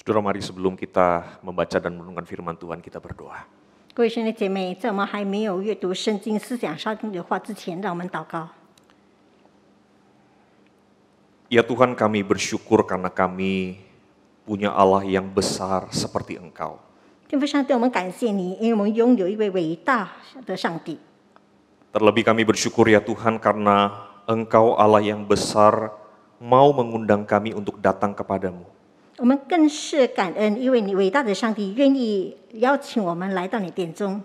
Saudara, mari sebelum kita membaca dan merenungkan firman Tuhan, kita berdoa. Ya Tuhan, kami bersyukur karena kami punya Allah yang besar seperti Engkau. Terlebih kami bersyukur ya Tuhan karena Engkau Allah yang besar mau mengundang kami untuk datang kepadamu. 我们更是感恩，因为你伟大的上帝愿意邀请我们来到你殿中。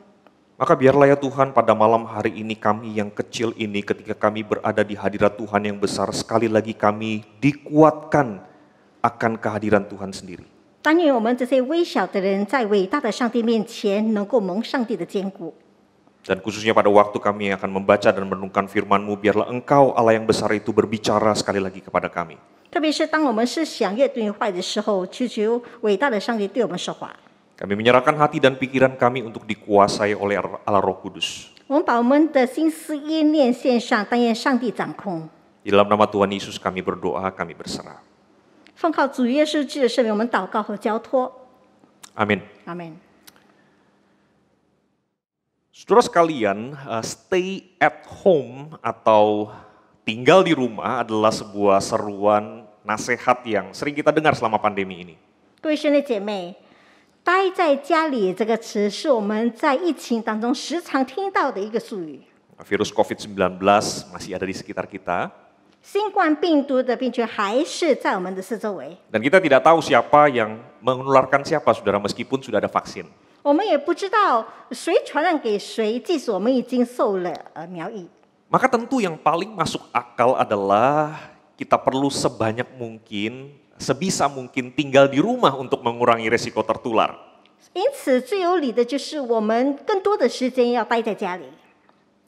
Maka biarlah ya Tuhan pada malam hari ini kami yang kecil ini ketika kami berada di hadirat Tuhan yang besar sekali lagi kami dikuatkan akan kehadiran Tuhan sendiri. Dan khususnya pada waktu kami yang akan membaca dan merenungkan firman-Mu, biarlah Engkau Allah yang besar itu berbicara sekali lagi kepada kami. 特别是当我们是想越对坏的时候，求求伟大的上帝对我们说话。Kami menyerahkan hati dan pikiran kami untuk dikuasai oleh Allah Roh Kudus. Di dalam nama Tuhan Yesus kami berdoa, kami berserah. Amin. Amin. Saudara sekalian, uh, stay at home atau tinggal di rumah adalah sebuah seruan nasihat yang sering kita dengar selama pandemi ini. 各位兄弟姐妹，待在家里这个词是我们在疫情当中时常听到的一个术语。Virus COVID-19 masih ada di sekitar kita. 新冠病毒的病菌还是在我们的四周围。Dan kita tidak tahu siapa yang menularkan siapa, saudara, meskipun sudah ada vaksin. 我们也不知道谁传染给谁，即使我们已经受了呃苗疫。maka tentu yang paling masuk akal adalah kita perlu sebanyak mungkin, sebisa mungkin tinggal di rumah untuk mengurangi resiko tertular. Nah,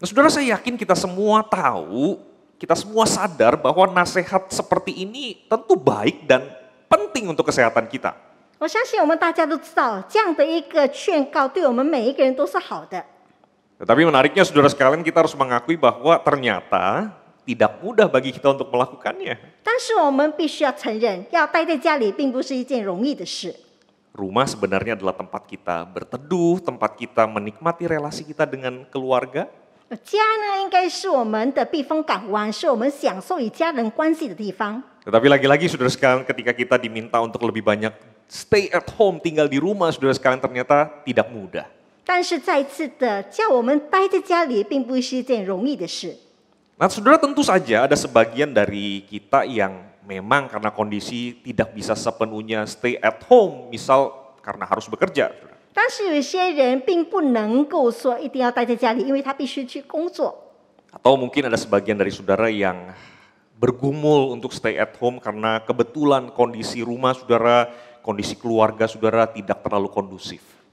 saudara saya yakin kita semua tahu, kita semua sadar bahwa nasihat seperti ini tentu baik dan penting untuk kesehatan kita. 我相信我们大家都知道，这样的一个劝告对我们每一个人都是好的。tetapi menariknya saudara sekalian kita harus mengakui bahwa ternyata tidak mudah bagi kita untuk melakukannya. Rumah sebenarnya adalah tempat kita berteduh, tempat kita menikmati relasi kita dengan keluarga. Tetapi lagi lagi-lagi saudara sekalian ketika kita diminta untuk lebih banyak stay at home, tinggal di rumah, saudara sekalian ternyata tidak mudah. 但是再次的叫我们待在家里，并不是一件容易的事。Nah, saudara tentu saja ada sebagian dari kita yang memang karena kondisi tidak bisa sepenuhnya stay at home, misal karena harus bekerja. 但是有些人并不能够说一定要待在家里，因为他必须去工作。Atau mungkin ada sebagian dari saudara yang bergumul untuk stay at home karena kebetulan kondisi rumah saudara, kondisi keluarga saudara tidak terlalu kondusif.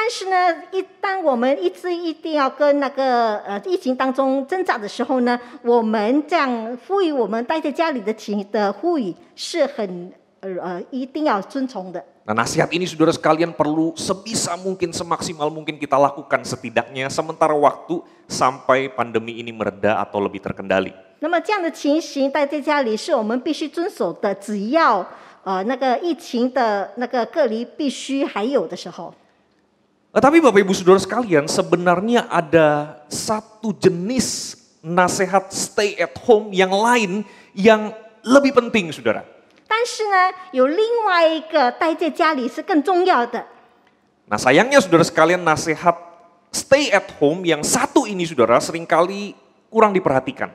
但是呢，一当我们一直一定要跟那个呃疫情当中挣扎的时候呢，我们这样呼吁，我们待在家里的请的呼吁是很呃一定要遵从的。Nasihat ini s a u d a r a sekalian perlu sebisa mungkin, semaksimal mungkin kita lakukan setidaknya sementara waktu sampai pandemi ini m e r e d a atau lebih terkendali。那么这 Tapi Bapak Ibu Saudara sekalian, sebenarnya ada satu jenis nasihat stay at home yang lain yang lebih penting, Saudara. Nah sayangnya saudara sekalian nasihat stay at home yang satu ini saudara seringkali kurang diperhatikan.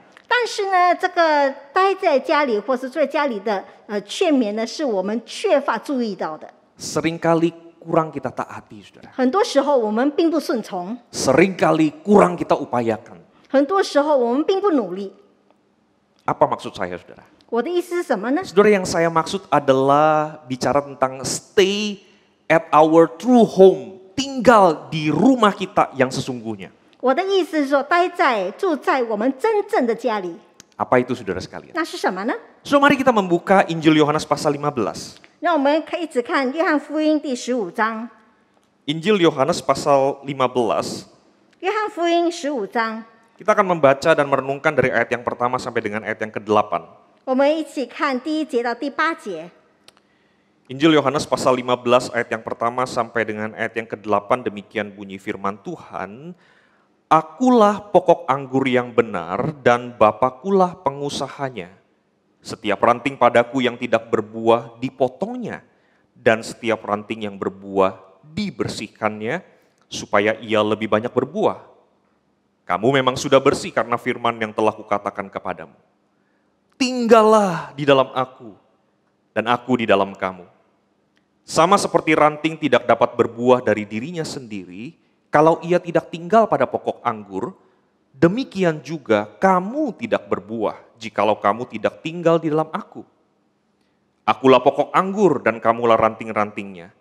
Seringkali kurang kita taati, saudara. Seringkali kurang kita upayakan. Apa maksud saya, saudara? 我的意思是什么呢？Saudara yang saya maksud adalah bicara tentang stay at our true home, tinggal di rumah kita yang sesungguhnya. 我的意思是说，待在住在我们真正的家里，apa itu saudara sekalian? So mari kita membuka Injil Yohanes pasal 15. Injil Yohanes pasal 15. Kita akan membaca dan merenungkan dari ayat yang pertama sampai dengan ayat yang ke-8. Injil Yohanes pasal 15 ayat yang pertama sampai dengan ayat yang ke-8 demikian bunyi firman Tuhan. Akulah pokok anggur yang benar dan Bapakulah pengusahanya. Setiap ranting padaku yang tidak berbuah dipotongnya dan setiap ranting yang berbuah dibersihkannya supaya ia lebih banyak berbuah. Kamu memang sudah bersih karena firman yang telah kukatakan kepadamu. Tinggallah di dalam aku dan aku di dalam kamu. Sama seperti ranting tidak dapat berbuah dari dirinya sendiri, kalau ia tidak tinggal pada pokok anggur, demikian juga kamu tidak berbuah jikalau kamu tidak tinggal di dalam aku. Akulah pokok anggur dan kamulah ranting-rantingnya.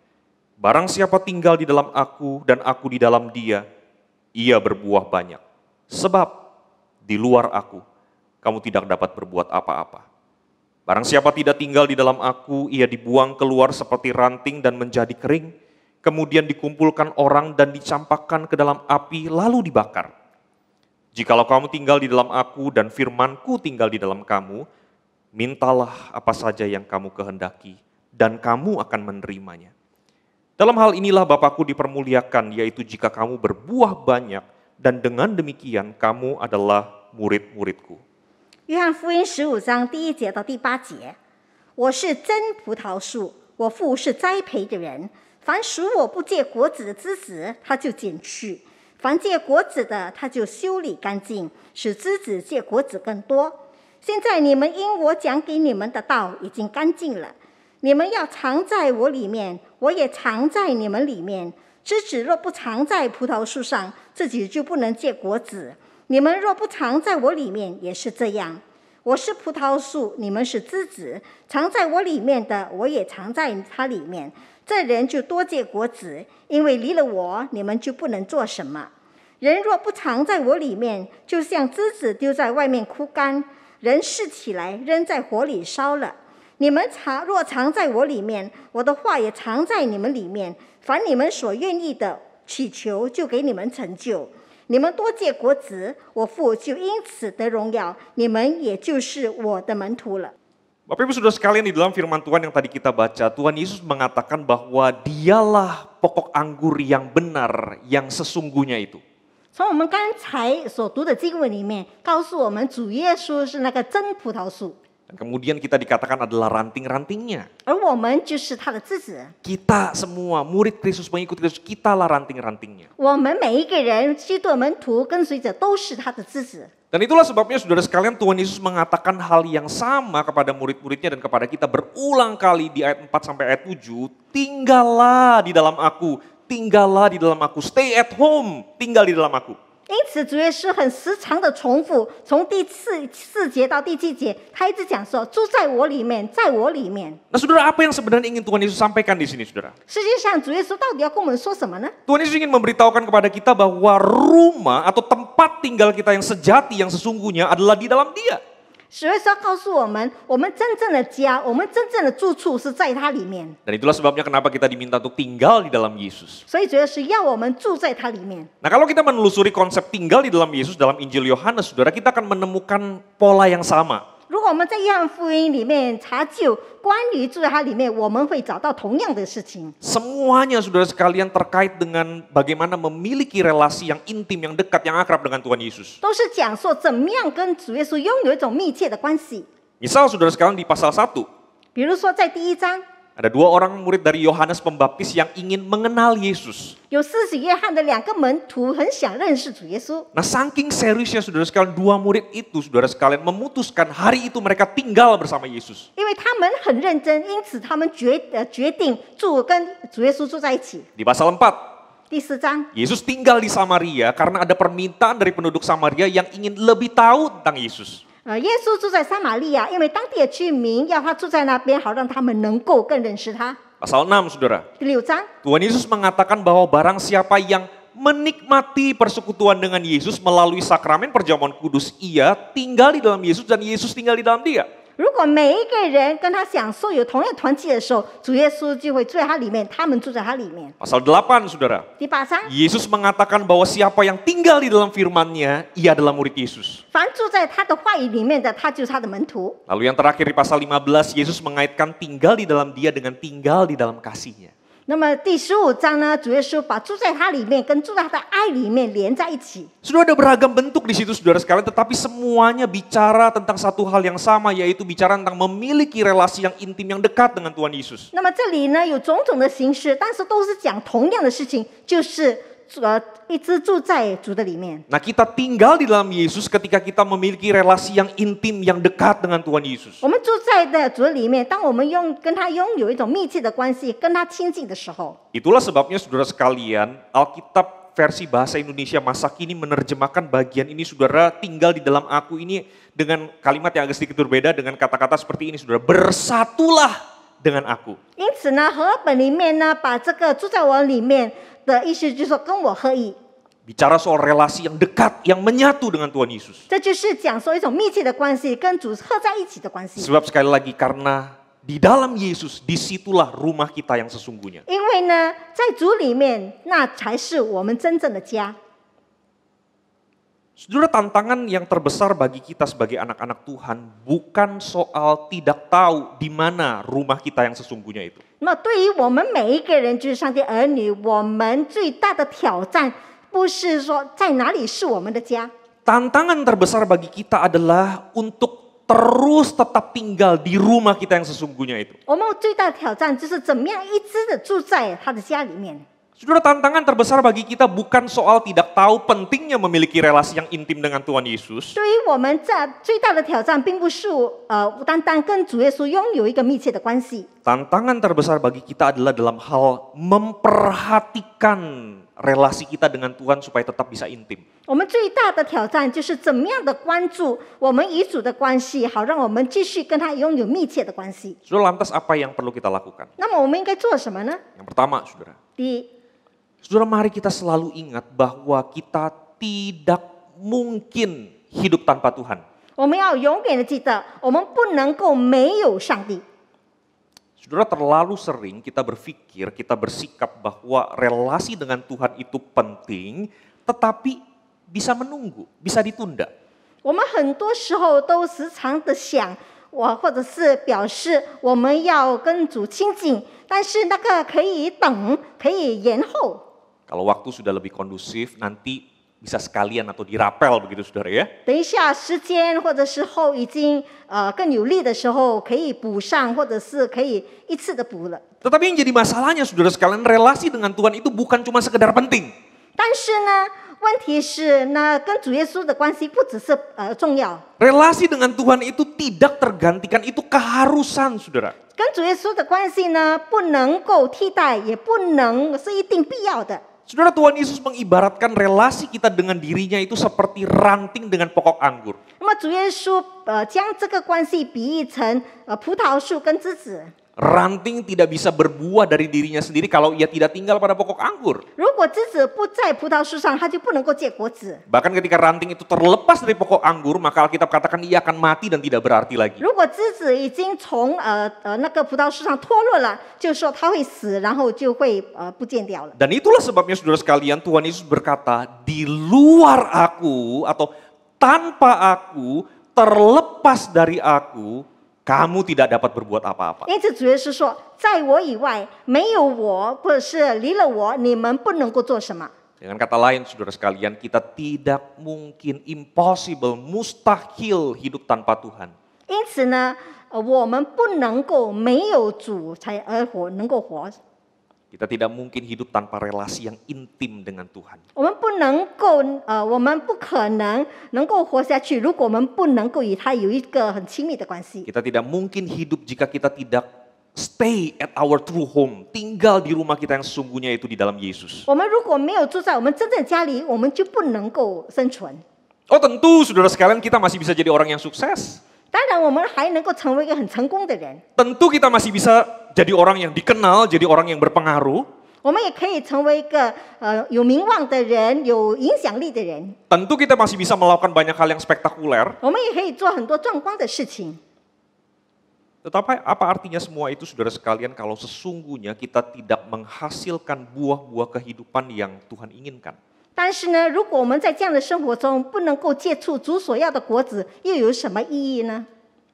Barang siapa tinggal di dalam aku dan aku di dalam dia, ia berbuah banyak. Sebab di luar aku, kamu tidak dapat berbuat apa-apa. Barang siapa tidak tinggal di dalam aku, ia dibuang keluar seperti ranting dan menjadi kering kemudian dikumpulkan orang dan dicampakkan ke dalam api lalu dibakar. Jikalau kamu tinggal di dalam aku dan firmanku tinggal di dalam kamu, mintalah apa saja yang kamu kehendaki dan kamu akan menerimanya. Dalam hal inilah Bapakku dipermuliakan, yaitu jika kamu berbuah banyak dan dengan demikian kamu adalah murid-muridku. Yohanes 约翰福音十五章第一节到第八节，我是真葡萄树，我父是栽培的人。凡属我不结果子的枝子，他就剪去；凡结果子的，他就修理干净，使枝子结果子更多。现在你们因我讲给你们的道已经干净了，你们要藏在我里面，我也藏在你们里面。枝子若不藏在葡萄树上，自己就不能结果子；你们若不藏在我里面，也是这样。我是葡萄树，你们是枝子，藏在我里面的，我也藏在它里面。这人就多借果子，因为离了我，你们就不能做什么。人若不藏在我里面，就像枝子丢在外面枯干；人事起来，扔在火里烧了。你们藏若藏在我里面，我的话也藏在你们里面。凡你们所愿意的祈求，就给你们成就。你们多借国子，我父就因此得荣耀，你们也就是我的门徒了。Bapak Ibu sudah sekalian di dalam firman Tuhan yang tadi kita baca, Tuhan Yesus mengatakan bahwa dialah pokok anggur yang benar, yang sesungguhnya itu. Kemudian kita dikatakan adalah ranting-rantingnya. Kita semua murid Kristus mengikuti Kristus, kita lah ranting-rantingnya. Dan itulah sebabnya saudara sekalian Tuhan Yesus mengatakan hal yang sama kepada murid-muridnya dan kepada kita berulang kali di ayat 4 sampai ayat 7, tinggallah di dalam aku, tinggallah di dalam aku, stay at home, tinggal di dalam aku. 此主耶稣很时常的重复，从第四四节到第七节，他一直讲说住在我里面，在我里面。Nah saudara apa yang sebenarnya ingin Tuhan Yesus sampaikan di sini saudara? 实际上，主耶稣到底要跟我们说什么呢？Tuhan Yesus ingin memberitahukan kepada kita bahwa rumah atau tempat tinggal kita yang sejati yang sesungguhnya adalah di dalam dia. 十二章告诉我们，我们真正的家，我们真正的住处是在它里面。Dan itulah sebabnya kenapa kita diminta untuk tinggal di dalam Yesus. 所以主要是要我们住在它里面。Nah kalau kita menelusuri konsep tinggal di dalam Yesus dalam Injil Yohanes, saudara kita akan menemukan pola yang sama. 如果我们在约翰福音里面查究关于住在它里面，我们会找到同样的事情。Semuanya sudah sekalian terkait dengan bagaimana memiliki relasi yang intim, yang dekat, yang akrab dengan Tuhan Yesus. sudah saudara sekalian di pasal satu。比如说在第一章。ada dua orang murid dari Yohanes Pembaptis yang ingin mengenal Yesus. Nah saking seriusnya saudara sekalian, dua murid itu saudara sekalian memutuskan hari itu mereka tinggal bersama Yesus. Di pasal 4, Yesus tinggal di Samaria karena ada permintaan dari penduduk Samaria yang ingin lebih tahu tentang Yesus. 呃，耶稣住在撒玛利亚，因为当地的居民要他住在那边，好让他们能够更认识他。Pasal 6 saudara. Tuhan Yesus mengatakan bahwa barang siapa yang menikmati persekutuan dengan Yesus melalui sakramen perjamuan kudus, ia tinggal di dalam Yesus dan Yesus tinggal di dalam dia. 如果每一个人跟他享受有同样团契的时候，主耶稣就会住在他里面，他们住在他里面。Pasal delapan, Saudara. Di pasal Yesus mengatakan bahwa siapa yang tinggal di dalam firman-Nya, ia adalah murid Yesus. 凡住在他的话语里面的，他就是他的门徒。Lalu yang terakhir di pasal 15 Yesus mengaitkan tinggal di dalam dia dengan tinggal di dalam kasihnya. 那么第十五章呢，主耶稣把住在他里面跟住在他的爱里面连在一起。Sudah ada beragam bentuk di situ saudara sekalian, tetapi semuanya bicara tentang satu hal yang sama yaitu bicara tentang memiliki relasi yang intim yang dekat dengan Tuhan Yesus. 那么这里呢有种种的形式，但是都是讲同样的事情，就是。nah kita tinggal di dalam Yesus ketika kita memiliki relasi yang intim yang dekat dengan Tuhan Yesus. Itulah sebabnya saudara sekalian, Alkitab versi bahasa Indonesia masa kini menerjemahkan bagian ini saudara tinggal di dalam aku ini dengan kalimat yang agak sedikit berbeda dengan kata-kata seperti ini saudara bersatulah dengan aku. 因此呢，和本里面呢，把这个住在我里面的意思就是说跟我合一。Bicara soal relasi yang dekat, yang menyatu dengan Tuhan Yesus. Sebab sekali lagi karena di dalam Yesus disitulah rumah kita yang sesungguhnya. sesungguhnya. Saudara tantangan yang terbesar bagi kita sebagai anak-anak Tuhan bukan soal tidak tahu di mana rumah kita yang sesungguhnya itu. Tantangan terbesar bagi kita adalah untuk terus tetap tinggal di rumah kita yang sesungguhnya itu. 我们最大的挑战就是怎么样一直的住在他的家里面。Saudara tantangan terbesar bagi kita bukan soal tidak tahu pentingnya memiliki relasi yang intim dengan Tuhan Yesus. Tantangan terbesar bagi kita adalah dalam hal memperhatikan relasi kita dengan Tuhan supaya tetap bisa intim. Sudah lantas apa yang perlu kita lakukan? Yang pertama, saudara. Saudara mari kita selalu ingat bahwa kita tidak mungkin hidup tanpa Tuhan. 我们要永远的记得，我们不能够没有上帝。Saudara terlalu sering kita berpikir, kita bersikap bahwa relasi dengan Tuhan itu penting, tetapi bisa menunggu, bisa ditunda. Kalau waktu sudah lebih kondusif, nanti bisa sekalian atau dirapel begitu saudara ya. Tetapi yang jadi masalahnya saudara sekalian relasi dengan Tuhan itu bukan cuma sekedar penting. relasi dengan Tuhan itu tidak tergantikan, itu keharusan saudara. dengan Tuhan itu itu tidak tergantikan, keharusan, saudara. Saudara Tuhan Yesus mengibaratkan relasi kita dengan dirinya itu seperti ranting dengan pokok anggur. 那么主耶稣呃将这个关系比喻成呃葡萄树跟枝子。ranting tidak bisa berbuah dari dirinya sendiri kalau ia tidak tinggal pada pokok anggur. Bahkan ketika ranting itu terlepas dari pokok anggur, maka Alkitab katakan ia akan mati dan tidak berarti lagi. Dan itulah sebabnya saudara sekalian Tuhan Yesus berkata, di luar aku atau tanpa aku, terlepas dari aku, kamu tidak dapat berbuat apa-apa. Dengan kata lain, saudara sekalian, kita tidak mungkin impossible, mustahil hidup tanpa Tuhan. 因此呢，我们不能够没有主才而活，能够活。kita tidak mungkin hidup tanpa relasi yang intim dengan Tuhan. Kita tidak mungkin hidup jika kita tidak stay at our true home, tinggal di rumah kita yang sungguhnya itu di dalam Yesus. Oh tentu saudara sekalian kita masih bisa jadi orang yang sukses. Tentu kita masih bisa jadi orang yang dikenal, jadi orang yang berpengaruh. kita masih bisa melakukan banyak hal yang spektakuler. Tetapi apa artinya semua itu saudara sekalian kalau sesungguhnya kita tidak menghasilkan buah-buah kehidupan yang Tuhan inginkan? 但是呢，如果我们在这样的生活中不能够接触主所要的果子，又有什么意义呢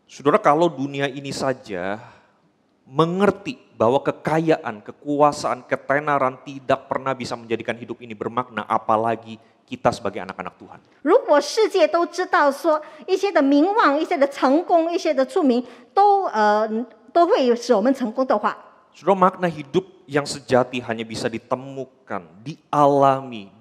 ？Saudara, kalau dunia ini saja mengerti bahwa kekayaan, kekuasaan, ketenaran tidak pernah bisa menjadikan hidup ini bermakna, apalagi kita sebagai anak-anak Tuhan. 如果世界都知道说一些的名望、一些的成功、一些的出名，都呃都会使我们成功的话，Saudara, makna hidup yang sejati hanya bisa ditemukan, dialami,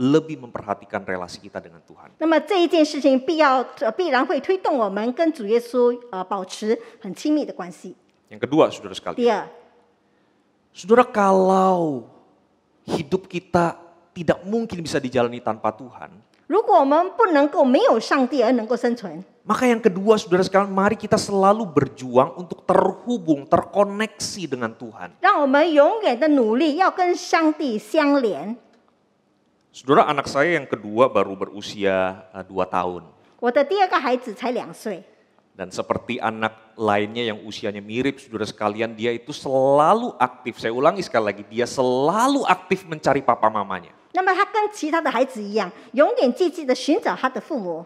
lebih memperhatikan relasi kita dengan Tuhan. Yang kedua, saudara sekalian. Saudara, kalau hidup kita tidak mungkin bisa dijalani tanpa Tuhan. Maka yang kedua saudara sekalian mari kita selalu berjuang untuk terhubung, terkoneksi dengan Tuhan. Saudara, anak saya yang kedua baru berusia uh, dua tahun. 我的第二个孩子才两岁。Dan seperti anak lainnya yang usianya mirip, saudara sekalian, dia itu selalu aktif. Saya ulangi sekali lagi, dia selalu aktif mencari papa mamanya. 那么他跟其他的孩子一样，永远积极的寻找他的父母。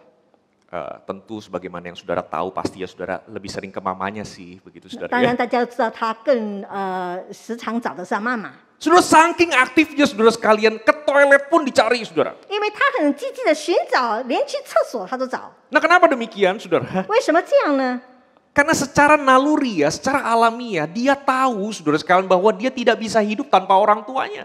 Eh, tentu sebagaimana yang saudara tahu pasti ya saudara lebih sering ke mamanya sih begitu saudara. Ya. Saudara saking aktifnya saudara sekalian ke toilet pun dicari saudara. Nah kenapa demikian saudara? Karena secara naluri ya, secara alamiah ya, dia tahu saudara sekalian bahwa dia tidak bisa hidup tanpa orang tuanya.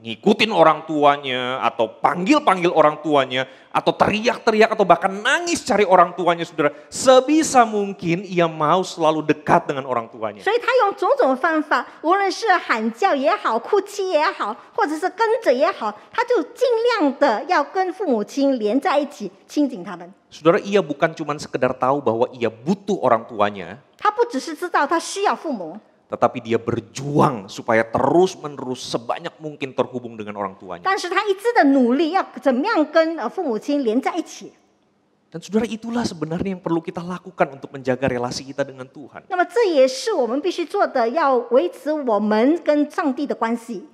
ngikutin orang tuanya atau panggil-panggil orang tuanya atau teriak-teriak atau bahkan nangis cari orang tuanya saudara sebisa mungkin ia mau selalu dekat dengan orang tuanya. Saudara, ia bukan cuma sekedar tahu bahwa ia butuh orang tuanya. 他不只是知道他需要父母。tetapi dia berjuang supaya terus-menerus sebanyak mungkin terhubung dengan orang tuanya. Dan saudara itulah sebenarnya yang perlu kita lakukan untuk menjaga relasi kita dengan Tuhan.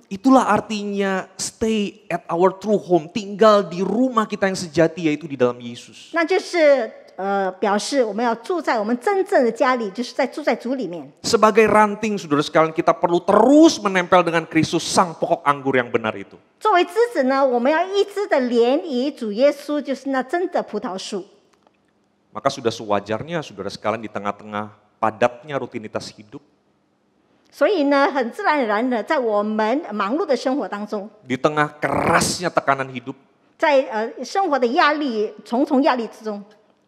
Itulah artinya stay at our true home, tinggal di rumah kita yang sejati yaitu di dalam Yesus. 那就是 sebagai ranting, saudara sekalian, kita perlu terus menempel dengan Kristus sang pokok anggur yang benar itu. 作为枝子呢，我们要一直的连于主耶稣，就是那真的葡萄树。Maka sudah sewajarnya saudara sekalian di tengah-tengah padatnya rutinitas hidup, di tengah kerasnya tekanan hidup,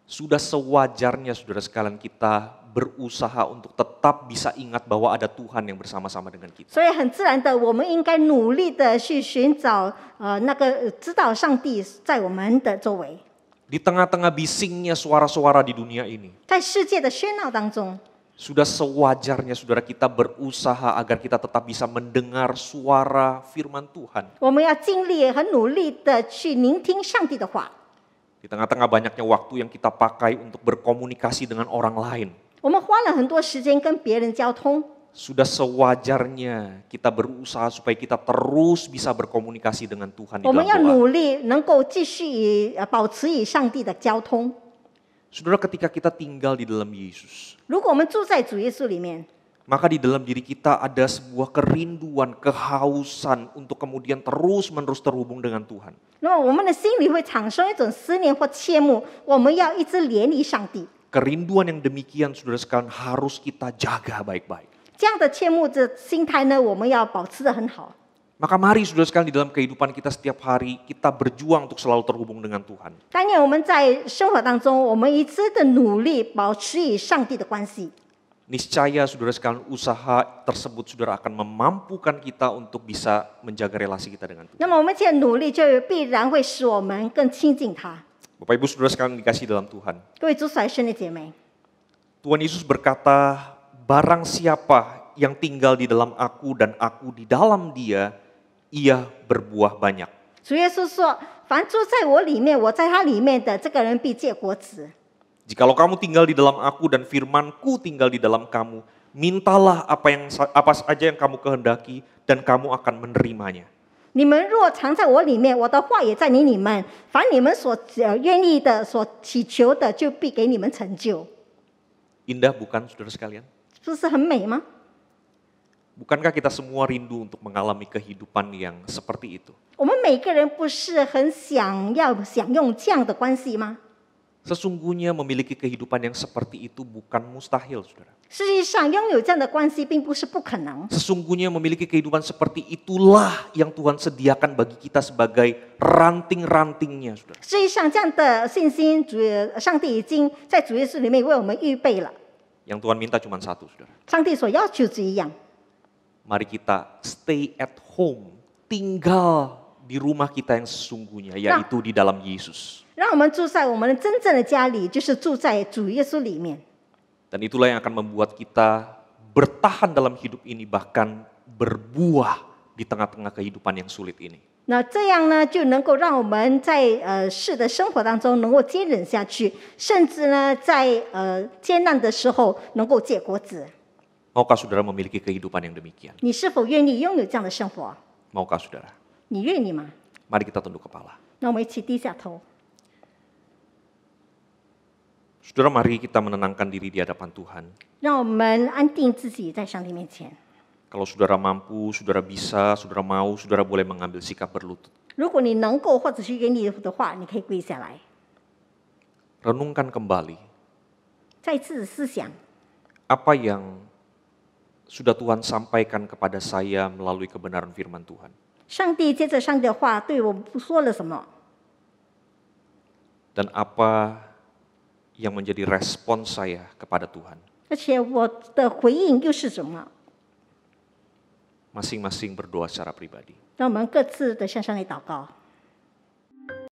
sudah sewajarnya saudara sekalian kita berusaha untuk tetap bisa ingat bahwa ada Tuhan yang bersama-sama dengan kita. Di tengah tengah-tengah bisingnya suara-suara di dunia ini. sudah sewajarnya saudara kita berusaha agar kita tetap bisa mendengar suara firman Tuhan. 我们要尽力很努力的去聆听上帝的话。di tengah-tengah banyaknya waktu yang kita pakai untuk berkomunikasi dengan orang lain. sudah sewajarnya kita berusaha supaya kita terus bisa berkomunikasi dengan Tuhan di dalam Tuhan. Saudara ketika kita tinggal di dalam Yesus maka di dalam diri kita ada sebuah kerinduan, kehausan untuk kemudian terus-menerus terhubung dengan Tuhan. Kerinduan yang demikian saudara sekalian harus kita jaga baik-baik. Maka mari sudah sekalian di dalam kehidupan kita setiap hari kita berjuang untuk selalu terhubung dengan Tuhan niscaya saudara sekalian usaha tersebut saudara akan memampukan kita untuk bisa menjaga relasi kita dengan Tuhan. Bapak Ibu saudara sekalian dikasih dalam Tuhan. Tuhan Yesus berkata, barang siapa yang tinggal di dalam aku dan aku di dalam dia, ia berbuah banyak. 主耶稣说：“凡住在我里面，我在他里面的，这个人必结果子。” Jikalau kamu tinggal di dalam aku dan firmanku tinggal di dalam kamu, mintalah apa yang apa saja yang kamu kehendaki dan kamu akan menerimanya. Indah bukan saudara sekalian? Bukankah kita semua rindu untuk mengalami kehidupan yang seperti itu? 我们每个人不是很想要享用这样的关系吗？Sesungguhnya memiliki kehidupan yang seperti itu bukan mustahil, saudara. Sesungguhnya memiliki kehidupan seperti itulah yang Tuhan sediakan bagi kita sebagai ranting-rantingnya, saudara. yang Tuhan minta cuma satu, saudara. Mari kita stay at home, tinggal di rumah kita yang sesungguhnya, yaitu nah. di dalam Yesus. 让我们住在我们真正的家里，就是住在主耶稣里面。Dan itulah yang akan membuat kita bertahan dalam hidup ini bahkan berbuah di tengah-tengah kehidupan yang sulit ini. 那这样呢，就能够让我们在呃世的生活当中能够坚忍下去，甚至呢，在呃艰难的时候能够结果子。Maukah saudara memiliki kehidupan yang demikian? 你是否愿意拥有这样的生活？Maukah kita tunduk kepala. Saudara, mari kita menenangkan diri di hadapan Tuhan. Kalau saudara mampu, saudara bisa, saudara mau, saudara boleh mengambil sikap berlutut. Renungkan kembali. Apa yang sudah Tuhan sampaikan kepada saya melalui kebenaran firman Tuhan. Dan apa yang menjadi respon saya kepada Tuhan. Masing-masing berdoa secara pribadi.